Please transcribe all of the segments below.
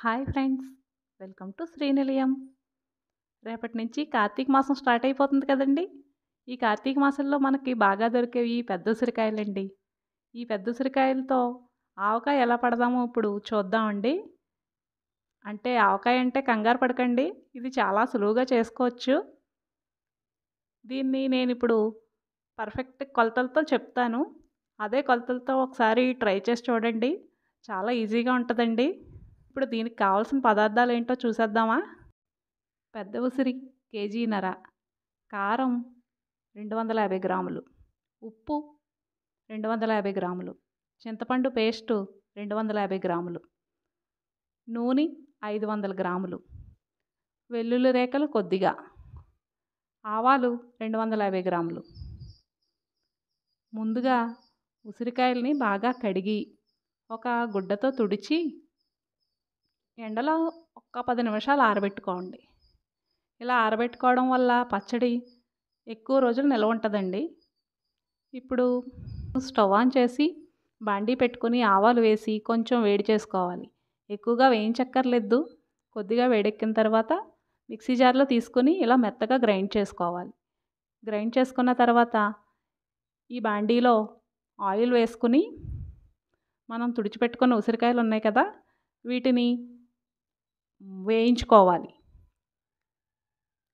hi friends welcome to Srinilayam రేపటి నుంచి కార్తీక మాసం స్టార్ట్ అయిపోతుంది కదండి ఈ కార్తీక మాసంలో మనకి బాగా దొరికేవి పెద్ద ఉసిరికాయలండి ఈ పెద్ద ఉసిరికాయలతో ఆవకాయ ఎలా పడదామో ఇప్పుడు చూద్దామండి అంటే ఆవకాయ అంటే కంగారు పడకండి ఇది చాలా సులువుగా చేసుకోవచ్చు దీన్ని నేను ఇప్పుడు పర్ఫెక్ట్ కొలతలతో చెప్తాను అదే కొలతలతో ఒకసారి ట్రై చేసి చూడండి చాలా ఈజీగా ఉంటుందండి ఇప్పుడు దీనికి కావాల్సిన పదార్థాలు ఏంటో చూసేద్దామా పెద్ద ఉసిరి కేజీన్నర కారం రెండు వందల యాభై గ్రాములు ఉప్పు రెండు వందల యాభై గ్రాములు చింతపండు పేస్టు రెండు వందల యాభై గ్రాములు నూనె ఐదు వందల గ్రాములు వెల్లుల్లి రేఖలు కొద్దిగా ఆవాలు రెండు వందల యాభై గ్రాములు ముందుగా ఉసిరికాయల్ని బాగా కడిగి ఒక గుడ్డతో తుడిచి ఎండలో ఒక్క పది నిమిషాలు ఆరబెట్టుకోండి ఇలా ఆరబెట్టుకోవడం వల్ల పచ్చడి ఎక్కువ రోజులు నిల్వ ఉంటుందండి ఇప్పుడు స్టవ్ ఆన్ చేసి బాండీ పెట్టుకుని ఆవాలు వేసి కొంచెం వేడి చేసుకోవాలి ఎక్కువగా వేయించక్కర్లేదు కొద్దిగా వేడెక్కిన తర్వాత మిక్సీ జార్లో తీసుకుని ఇలా మెత్తగా గ్రైండ్ చేసుకోవాలి గ్రైండ్ చేసుకున్న తర్వాత ఈ బాండీలో ఆయిల్ వేసుకుని మనం తుడిచిపెట్టుకున్న ఉసిరికాయలు ఉన్నాయి కదా వీటిని వేయించుకోవాలి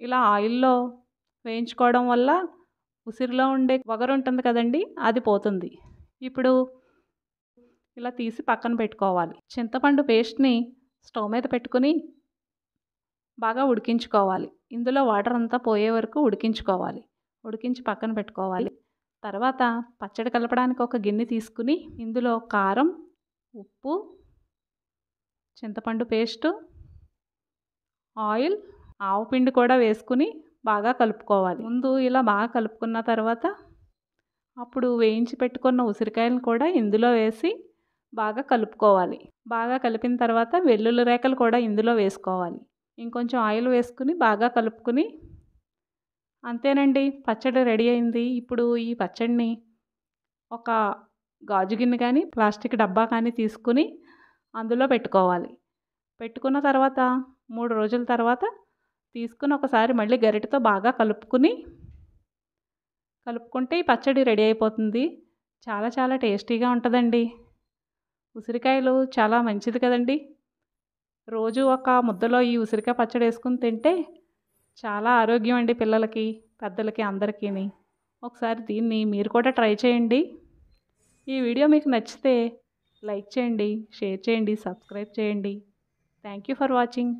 ఇలా ఆయిల్లో వేయించుకోవడం వల్ల ఉసిరిలో ఉండే వగరు ఉంటుంది కదండి అది పోతుంది ఇప్పుడు ఇలా తీసి పక్కన పెట్టుకోవాలి చింతపండు పేస్ట్ని స్టవ్ మీద పెట్టుకుని బాగా ఉడికించుకోవాలి ఇందులో వాటర్ అంతా పోయే వరకు ఉడికించుకోవాలి ఉడికించి పక్కన పెట్టుకోవాలి తర్వాత పచ్చడి కలపడానికి ఒక గిన్నె తీసుకుని ఇందులో కారం ఉప్పు చింతపండు పేస్టు ఆయిల్ ఆవు పిండి కూడా వేసుకుని బాగా కలుపుకోవాలి ముందు ఇలా బాగా కలుపుకున్న తర్వాత అప్పుడు వేయించి పెట్టుకున్న ఉసిరికాయలు కూడా ఇందులో వేసి బాగా కలుపుకోవాలి బాగా కలిపిన తర్వాత వెల్లుల్లి రేఖలు కూడా ఇందులో వేసుకోవాలి ఇంకొంచెం ఆయిల్ వేసుకుని బాగా కలుపుకుని అంతేనండి పచ్చడి రెడీ అయింది ఇప్పుడు ఈ పచ్చడిని ఒక గాజు గిన్నె కానీ ప్లాస్టిక్ డబ్బా కానీ తీసుకుని అందులో పెట్టుకోవాలి పెట్టుకున్న తర్వాత మూడు రోజుల తర్వాత తీసుకుని ఒకసారి మళ్ళీ గరిటతో బాగా కలుపుకుని కలుపుకుంటే ఈ పచ్చడి రెడీ అయిపోతుంది చాలా చాలా టేస్టీగా ఉంటుందండి ఉసిరికాయలు చాలా మంచిది కదండి రోజు ఒక ముద్దలో ఈ ఉసిరికాయ పచ్చడి వేసుకుని తింటే చాలా ఆరోగ్యం అండి పిల్లలకి పెద్దలకి అందరికీ ఒకసారి దీన్ని మీరు కూడా ట్రై చేయండి ఈ వీడియో మీకు నచ్చితే లైక్ చేయండి షేర్ చేయండి సబ్స్క్రైబ్ చేయండి థ్యాంక్ యూ ఫర్ వాచింగ్